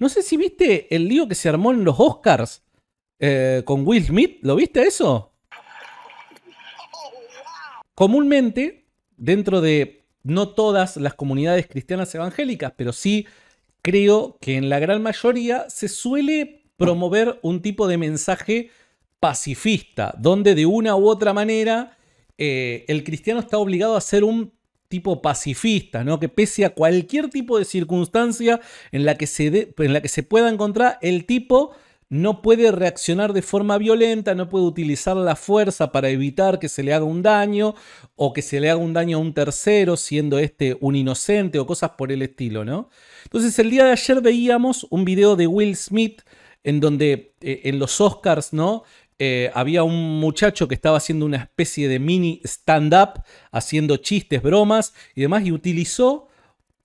No sé si viste el lío que se armó en los Oscars eh, con Will Smith. ¿Lo viste eso? Comúnmente, dentro de no todas las comunidades cristianas evangélicas, pero sí creo que en la gran mayoría se suele promover un tipo de mensaje pacifista, donde de una u otra manera eh, el cristiano está obligado a ser un tipo pacifista, ¿no? Que pese a cualquier tipo de circunstancia en la que se, en la que se pueda encontrar, el tipo no puede reaccionar de forma violenta, no puede utilizar la fuerza para evitar que se le haga un daño o que se le haga un daño a un tercero, siendo este un inocente o cosas por el estilo, ¿no? Entonces el día de ayer veíamos un video de Will Smith en donde eh, en los Oscars, ¿no? Eh, había un muchacho que estaba haciendo una especie de mini stand-up, haciendo chistes, bromas y demás, y utilizó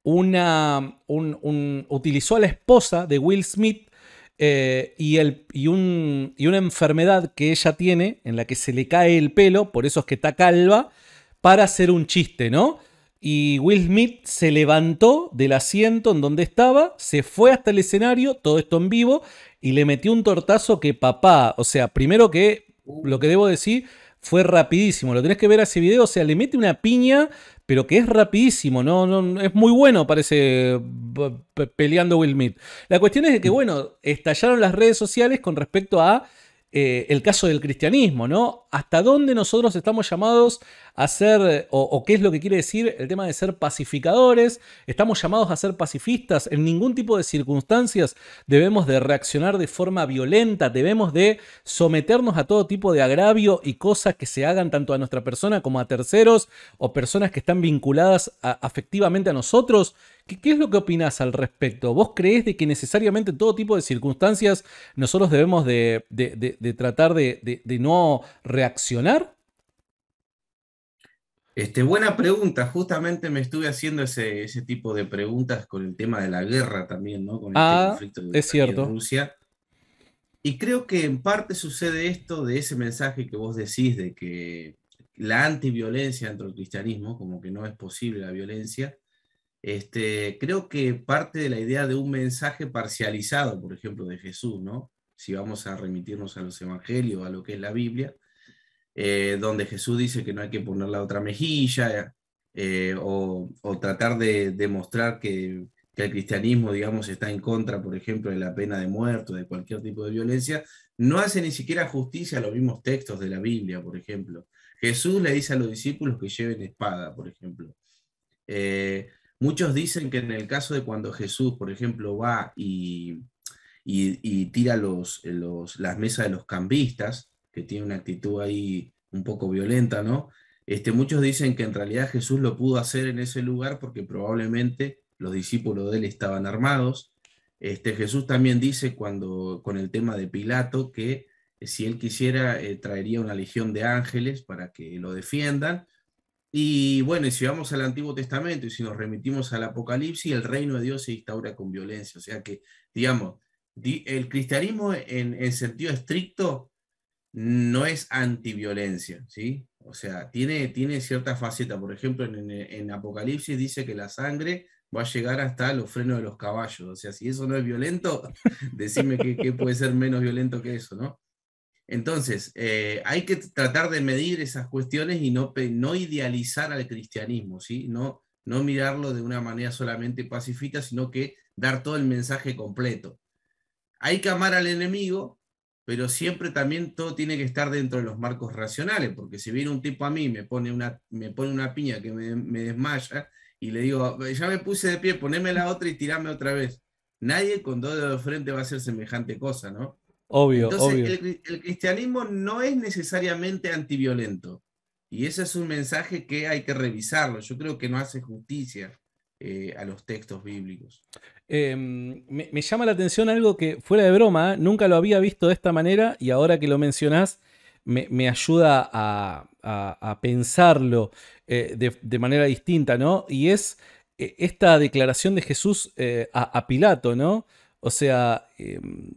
una. utilizó a la esposa de Will Smith eh, y, el, y, y, una enfermedad que ella tiene en la que se le cae el pelo, por eso es que está calva, para hacer un chiste, ¿no? y Will Smith se levantó del asiento en donde estaba, se fue hasta el escenario, todo esto en vivo, y le metió un tortazo que papá, o sea, primero que uh. lo que debo decir fue rapidísimo, lo tenés que ver ese video, o sea, le mete una piña, pero que es rapidísimo, no, no es muy bueno, parece peleando Will Smith. La cuestión es que, mm. bueno, estallaron las redes sociales con respecto a eh, el caso del cristianismo, ¿no? ¿Hasta dónde nosotros estamos llamados a ser, o, qué es lo que quiere decir el tema de ser pacificadores? ¿Estamos llamados a ser pacifistas? En ningún tipo de circunstancias debemos de reaccionar de forma violenta, debemos de someternos a todo tipo de agravio y cosas que se hagan tanto a nuestra persona como a terceros o personas que están vinculadas afectivamente a nosotros. ¿Qué, es lo que opinás al respecto? ¿Vos crees de que necesariamente en todo tipo de circunstancias nosotros debemos de, tratar de, no reaccionar? Este, buena pregunta, justamente me estuve haciendo ese, ese, tipo de preguntas con el tema de la guerra también, ¿no? Con el este ah, conflicto de es cierto. Rusia. Y creo que en parte sucede esto de ese mensaje que vos decís de que la antiviolencia dentro del cristianismo, como que no es posible la violencia, este, creo que parte de la idea de un mensaje parcializado, por ejemplo, de Jesús, ¿no? Si vamos a remitirnos a los evangelios, a lo que es la Biblia, eh, donde Jesús dice que no hay que poner la otra mejilla eh, o, tratar de demostrar que, el cristianismo, digamos, está en contra, por ejemplo, de la pena de muerto, de cualquier tipo de violencia, no hace ni siquiera justicia a los mismos textos de la Biblia, por ejemplo. Jesús le dice a los discípulos que lleven espada, por ejemplo. Eh, Muchos dicen que en el caso de cuando Jesús, por ejemplo, va y, y, tira los, los, las mesas de los cambistas, que tiene una actitud ahí un poco violenta, ¿no? Este, muchos dicen que en realidad Jesús lo pudo hacer en ese lugar porque probablemente los discípulos de él estaban armados. Este, Jesús también dice cuando, con el tema de Pilato que eh, si él quisiera eh, traería una legión de ángeles para que lo defiendan y bueno, y si vamos al Antiguo Testamento y si nos remitimos al Apocalipsis, el reino de Dios se instaura con violencia. O sea que, digamos, el cristianismo en, sentido estricto no es antiviolencia, ¿sí? O sea, tiene, tiene cierta faceta. Por ejemplo, en, en, Apocalipsis dice que la sangre va a llegar hasta los frenos de los caballos. O sea, si eso no es violento, decime qué puede ser menos violento que eso, ¿no? Entonces, eh, hay que tratar de medir esas cuestiones y no, no idealizar al cristianismo, ¿sí? No, no mirarlo de una manera solamente pacifista, sino que dar todo el mensaje completo. Hay que amar al enemigo, pero siempre también todo tiene que estar dentro de los marcos racionales, porque si viene un tipo a mí, me pone una, me pone una piña que me, me desmaya y le digo, ya me puse de pie, poneme la otra y tirame otra vez. Nadie con dos dedos de frente va a hacer semejante cosa, ¿no? Obvio, Entonces, El, cristianismo no es necesariamente antiviolento. Y ese es un mensaje que hay que revisarlo. Yo creo que no hace justicia eh, a los textos bíblicos. Em, me, llama la atención algo que, fuera de broma, nunca lo había visto de esta manera y ahora que lo mencionás, me, ayuda a, pensarlo eh, de, manera distinta, ¿no? Y es eh, esta declaración de Jesús a, a, Pilato, ¿no? O sea, em,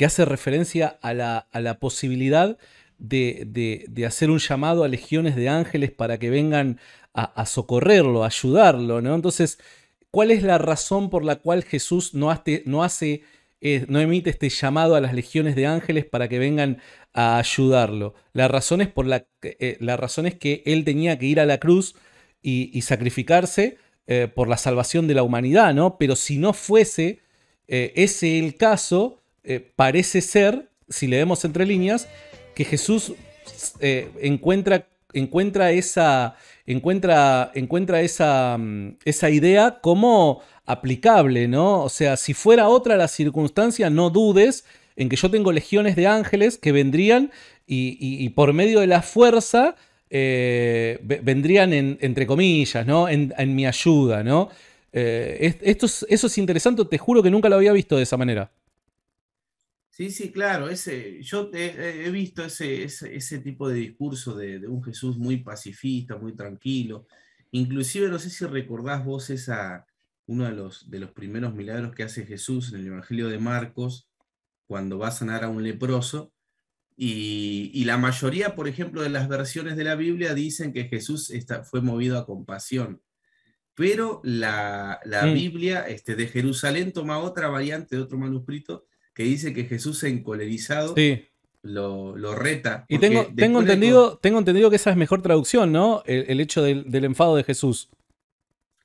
que hace referencia a la, posibilidad de, hacer un llamado a legiones de ángeles para que vengan a, socorrerlo, a ayudarlo, ¿no? Entonces, ¿cuál es la razón por la cual Jesús no hace, no, hace, eh, no emite este llamado a las legiones de ángeles para que vengan a ayudarlo? La razón es, por la, eh, la razón es que él tenía que ir a la cruz y, sacrificarse eh, por la salvación de la humanidad, ¿no? Pero si no fuese ese el caso, eh, parece ser, si leemos entre líneas, que Jesús eh, encuentra, encuentra, esa, encuentra, encuentra mm, esa, idea como aplicable, ¿no? O sea, si fuera otra la circunstancia, no dudes en que yo tengo legiones de ángeles que vendrían y, por medio de la fuerza eh, vendrían, entre comillas, ¿no? En, mi ayuda, ¿no? esto eso es interesante, te juro que nunca lo había visto de esa manera. Sí, sí, claro. Ese, yo he, visto ese, ese, tipo de discurso de, un Jesús muy pacifista, muy tranquilo. Inclusive, no sé si recordás vos esa, uno de los, de los primeros milagros que hace Jesús en el Evangelio de Marcos, cuando va a sanar a un leproso. Y, la mayoría, por ejemplo, de las versiones de la Biblia dicen que Jesús está, fue movido a compasión. Pero la, Biblia este, de Jerusalén toma otra variante de otro manuscrito que dice que Jesús encolerizado lo, reta. Y tengo, tengo, entendido, tengo entendido que esa es mejor traducción, ¿no? El, hecho del, enfado de Jesús.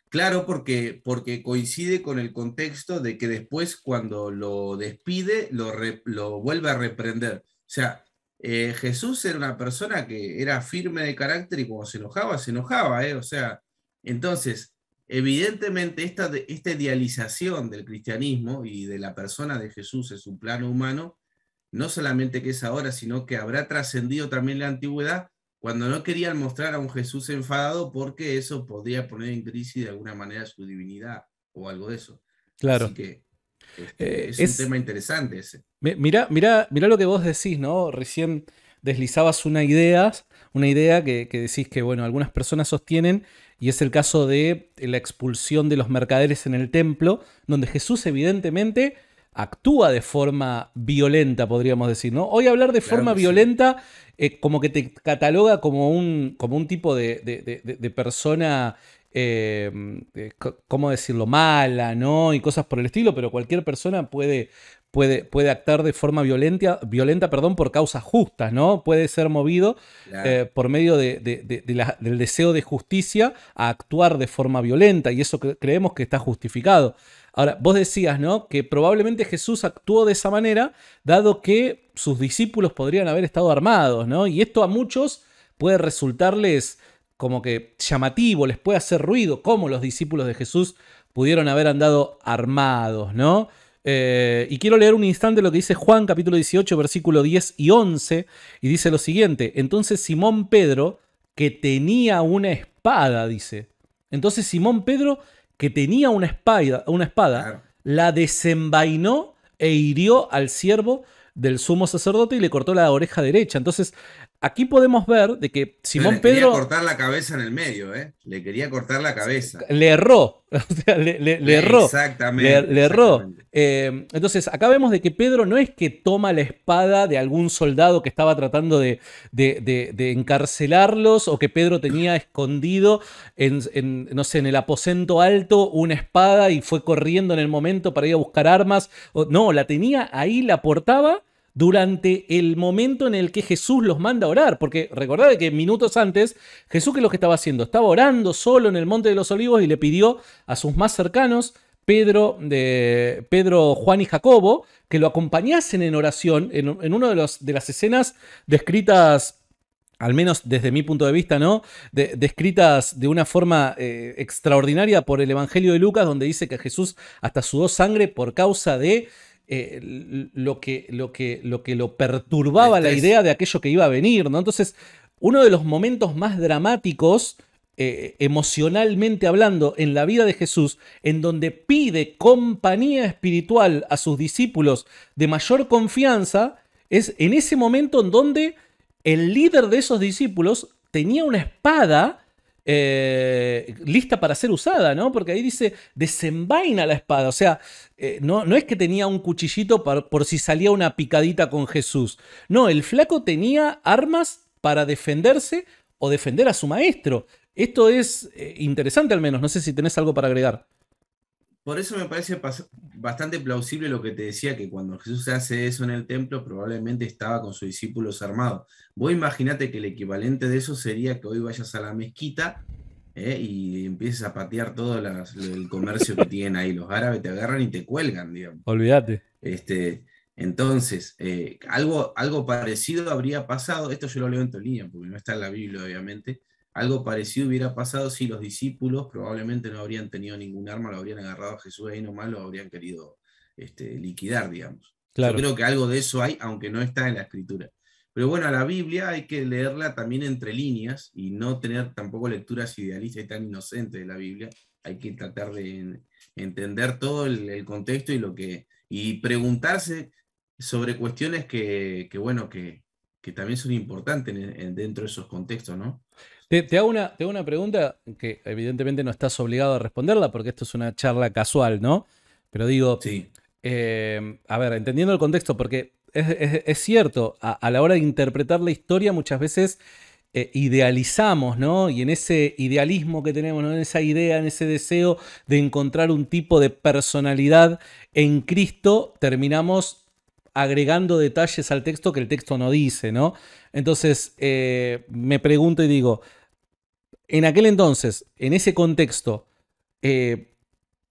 Claro, porque, porque coincide con el contexto de que después cuando lo despide, lo, lo vuelve a reprender. O sea, eh, Jesús era una persona que era firme de carácter y cuando se enojaba, se enojaba, ¿eh? O sea, entonces, Evidentemente, esta, idealización del cristianismo y de la persona de Jesús en su plano humano, no solamente que es ahora, sino que habrá trascendido también la antigüedad cuando no querían mostrar a un Jesús enfadado porque eso podría poner en crisis de alguna manera su divinidad o algo de eso. Claro. Así que este, eh, es, un tema interesante ese. Mira, mira, mira lo que vos decís, ¿no? Recién deslizabas una idea, una idea que, decís que, bueno, algunas personas sostienen, y es el caso de eh, la expulsión de los mercaderes en el templo, donde Jesús evidentemente actúa de forma violenta, podríamos decir, ¿no? Hoy hablar de forma violenta eh, como que te cataloga como un, como un tipo de, persona eh, ¿cómo decirlo? Mala, ¿no? Y cosas por el estilo, pero cualquier persona puede, puede, puede de forma violenta, violenta perdón, por causas justas, ¿no? Puede ser movido eh, por medio de, del deseo de justicia a actuar de forma violenta y eso creemos que está justificado. Ahora, vos decías, ¿no? Que probablemente Jesús actuó de esa manera, dado que sus discípulos podrían haber estado armados, ¿no? Y esto a muchos puede resultarles como que llamativo, les puede hacer ruido, cómo los discípulos de Jesús pudieron haber andado armados, ¿no? Eh, y quiero leer un instante lo que dice Juan capítulo 18, versículo 10 y 11, y dice lo siguiente, entonces Simón Pedro, que tenía una espada, dice, entonces Simón Pedro, que tenía una espada, una espada la desenvainó e hirió al siervo del sumo sacerdote y le cortó la oreja derecha. Entonces, Aquí podemos ver de que Simón Pedro... Le quería cortar la cabeza en el medio, ¿eh? Le quería cortar la cabeza. Le erró, le, le, erró. Exactamente. Le, erró. Eh, entonces, acá vemos de que Pedro no es que toma la espada de algún soldado que estaba tratando de, de, encarcelarlos o que Pedro tenía escondido en, en, no sé, en el aposento alto una espada y fue corriendo en el momento para ir a buscar armas. No, la tenía ahí, la portaba durante el momento en el que Jesús los manda a orar. Porque recordad que minutos antes, Jesús, ¿qué es lo que estaba haciendo? Estaba orando solo en el Monte de los Olivos y le pidió a sus más cercanos, Pedro, de, Pedro, Juan y Jacobo, que lo acompañasen en oración en, una de, los, de las escenas descritas al menos desde mi punto de vista, ¿no? descritas de una forma eh, extraordinaria por el Evangelio de Lucas, donde dice que Jesús hasta sudó sangre por causa de eh, lo, que, lo, que, lo que lo perturbaba la este idea de aquello que iba a venir, ¿no? Entonces, uno de los momentos más dramáticos, eh, emocionalmente hablando, en la vida de Jesús, en donde pide compañía espiritual a sus discípulos de mayor confianza, es en ese momento en donde el líder de esos discípulos tenía una espada eh, lista para ser usada, ¿no? Porque ahí dice, desenvaina la espada. O sea, eh, no, no, es que tenía un cuchillito por, si salía una picadita con Jesús. No, el flaco tenía armas para defenderse o defender a su maestro. Esto es eh, interesante al menos. No sé si tenés algo para agregar. Por eso me parece bastante plausible lo que te decía, que cuando Jesús hace eso en el templo, probablemente estaba con sus discípulos armados. Vos imagínate que el equivalente de eso sería que hoy vayas a la mezquita ¿eh? y empieces a patear todo el comercio que tienen ahí. Los árabes te agarran y te cuelgan, digamos. Olvídate. Este, entonces, eh, algo, algo parecido habría pasado. Esto yo lo leo en línea porque no está en la Biblia, obviamente algo parecido hubiera pasado si los discípulos probablemente no habrían tenido ningún arma, lo habrían agarrado a Jesús no nomás, lo habrían querido este, liquidar, digamos. Yo creo que algo de eso hay, aunque no está en la escritura. Pero bueno, la Biblia hay que leerla también entre líneas y no tener tampoco lecturas idealistas y tan inocentes de la Biblia. Hay que tratar de entender todo el, contexto y lo que y preguntarse sobre cuestiones que, bueno que, también son importantes dentro de esos contextos, ¿no? Te, hago una, pregunta que evidentemente no estás obligado a responderla porque esto es una charla casual, ¿no? Pero digo, eh, a ver, entendiendo el contexto, porque es, cierto, a, la hora de interpretar la historia muchas veces eh, idealizamos, ¿no? Y en ese idealismo que tenemos, ¿no? en esa idea, en ese deseo de encontrar un tipo de personalidad en Cristo, terminamos agregando detalles al texto que el texto no dice, ¿no? Entonces, eh, me pregunto y digo, en aquel entonces, en ese contexto, eh,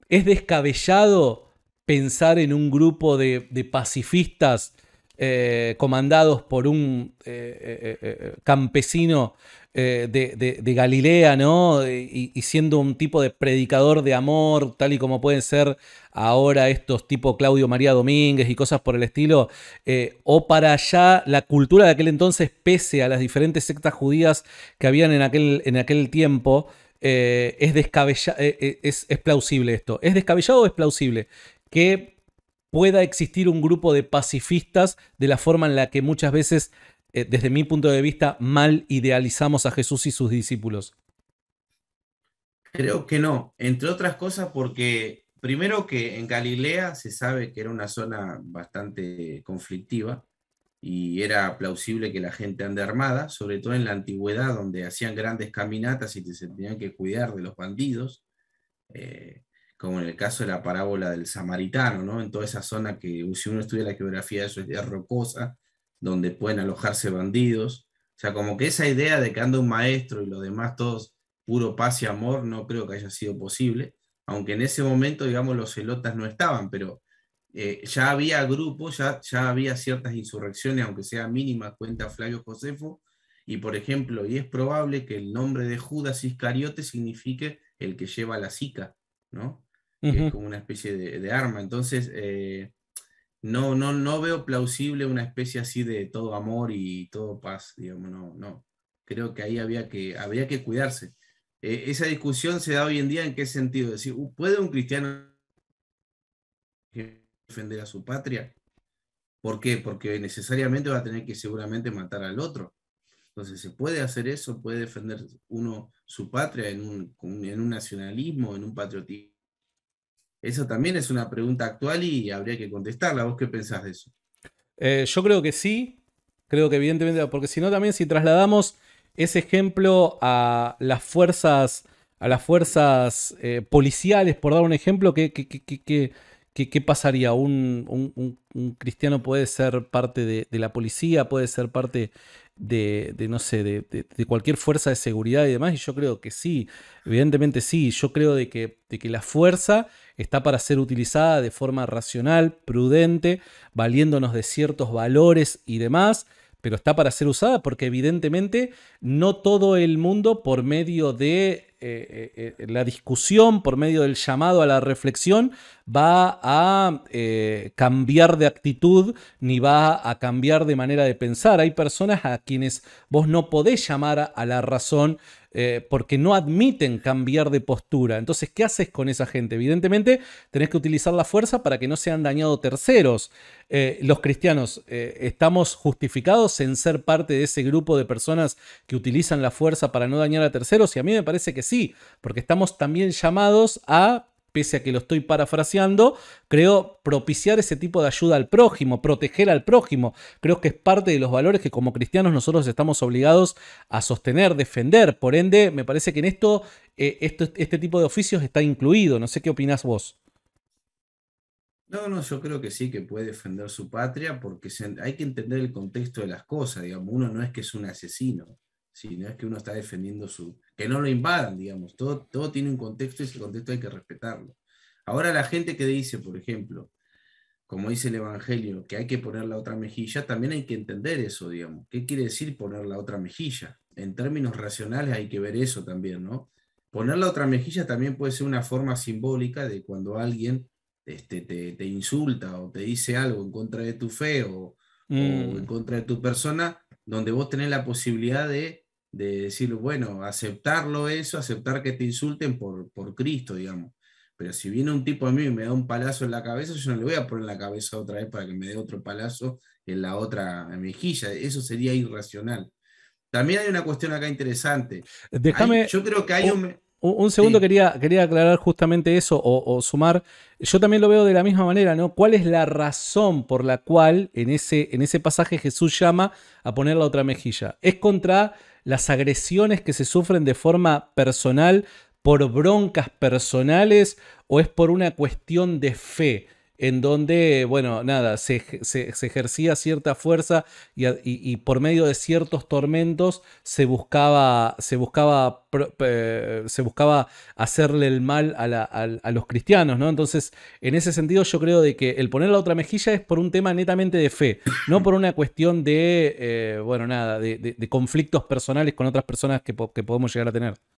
¿es descabellado pensar en un grupo de pacifistas eh, comandados por un eh, eh, campesino de, Galilea, ¿no? Y, siendo un tipo de predicador de amor, tal y como pueden ser ahora estos tipo Claudio María Domínguez y cosas por el estilo, o para allá la cultura de aquel entonces, pese a las diferentes sectas judías que habían en aquel, en aquel tiempo, es, descabellado es, es, plausible esto. ¿Es descabellado o es plausible? Que pueda existir un grupo de pacifistas de la forma en la que muchas veces, eh, desde mi punto de vista, mal idealizamos a Jesús y sus discípulos? Creo que no, entre otras cosas porque primero que en Galilea se sabe que era una zona bastante conflictiva y era plausible que la gente ande armada, sobre todo en la antigüedad donde hacían grandes caminatas y se tenían que cuidar de los bandidos. Eh, como en el caso de la parábola del samaritano, ¿no? en toda esa zona que si uno estudia la geografía eso es rocosa, donde pueden alojarse bandidos. O sea, como que esa idea de que anda un maestro y los demás todos puro paz y amor, no creo que haya sido posible, aunque en ese momento, digamos, los celotas no estaban, pero eh, ya había grupos, ya, ya había ciertas insurrecciones, aunque sea mínima, cuenta Flavio Josefo, y por ejemplo, y es probable que el nombre de Judas Iscariote signifique el que lleva la sica, ¿no? es como una especie de, arma. Entonces, eh, no, no, no veo plausible una especie así de todo amor y todo paz, no, no. Creo que ahí había que, habría que cuidarse. Eh, esa discusión se da hoy en día en qué sentido, es decir, ¿puede un cristiano defender a su patria? ¿Por qué? Porque necesariamente va a tener que seguramente matar al otro. Entonces, ¿se puede hacer eso? ¿Puede defender uno su patria en un nacionalismo, en un patriotismo? Esa también es una pregunta actual y habría que contestarla. ¿Vos qué pensás de eso? Eh, yo creo que sí. Creo que evidentemente, porque si no también si trasladamos ese ejemplo a las fuerzas, a las fuerzas eh, policiales, por dar un ejemplo, ¿qué, qué, pasaría? Un, cristiano puede ser parte de, de, la policía, puede ser parte de, no sé, de, de, cualquier fuerza de seguridad y demás, y yo creo que sí, evidentemente sí, yo creo de que, de que la fuerza está para ser utilizada de forma racional, prudente, valiéndonos de ciertos valores y demás, pero está para ser usada porque evidentemente no todo el mundo por medio de eh, eh, eh, la discusión por medio del llamado a la reflexión va a cambiar de actitud ni va a cambiar de manera de pensar. Hay personas a quienes vos no podés llamar a la razón porque no admiten cambiar de postura. Entonces, ¿qué haces con esa gente? Evidentemente, tenés que utilizar la fuerza para que no sean dañados terceros. los cristianos, ¿estamos justificados en ser parte de ese grupo de personas que utilizan la fuerza para no dañar a terceros? Y a mí me parece que sí sí, porque estamos también llamados a pese a que lo estoy parafraseando, creo propiciar ese tipo de ayuda al prójimo, proteger al prójimo. Creo que es parte de los valores que como cristianos nosotros estamos obligados a sostener, defender. Por ende, me parece que en esto, eh, este tipo de oficios está incluido. No sé qué opinás vos. No, no, yo creo que sí, que puede defender su patria porque hay que entender el contexto de las cosas. Digamos, uno no es que es un asesino no es que uno está defendiendo su... que no lo invadan, digamos, todo, todo tiene un contexto y ese contexto hay que respetarlo. Ahora la gente que dice, por ejemplo, como dice el Evangelio, que hay que poner la otra mejilla, también hay que entender eso, digamos. ¿Qué quiere decir poner la otra mejilla? En términos racionales hay que ver eso también, ¿no? Poner la otra mejilla también puede ser una forma simbólica de cuando alguien este, te, insulta o te dice algo en contra de tu fe o mm. en contra de tu persona, donde vos tenés la posibilidad de de decir, bueno, aceptarlo eso, aceptar que te insulten por, por Cristo, digamos. Pero si viene un tipo a mí y me da un palazo en la cabeza, yo no le voy a poner en la cabeza otra vez para que me dé otro palazo en la otra mejilla. Eso sería irracional. También hay una cuestión acá interesante. Déjame. yo creo que hay un. un, segundo quería, quería aclarar justamente eso o, sumar. Yo también lo veo de la misma manera, ¿no? ¿Cuál es la razón por la cual en ese, en ese pasaje Jesús llama a poner la otra mejilla? Es contra las agresiones que se sufren de forma personal por broncas personales o es por una cuestión de fe? en donde, bueno, nada, se, ejercía cierta fuerza y, por medio de ciertos tormentos se buscaba, se buscaba, se buscaba hacerle el mal a, los cristianos, ¿no? Entonces, en ese sentido yo creo de que el poner la otra mejilla es por un tema netamente de fe, no por una cuestión de, eh, bueno, nada, de, conflictos personales con otras personas que podemos llegar a tener.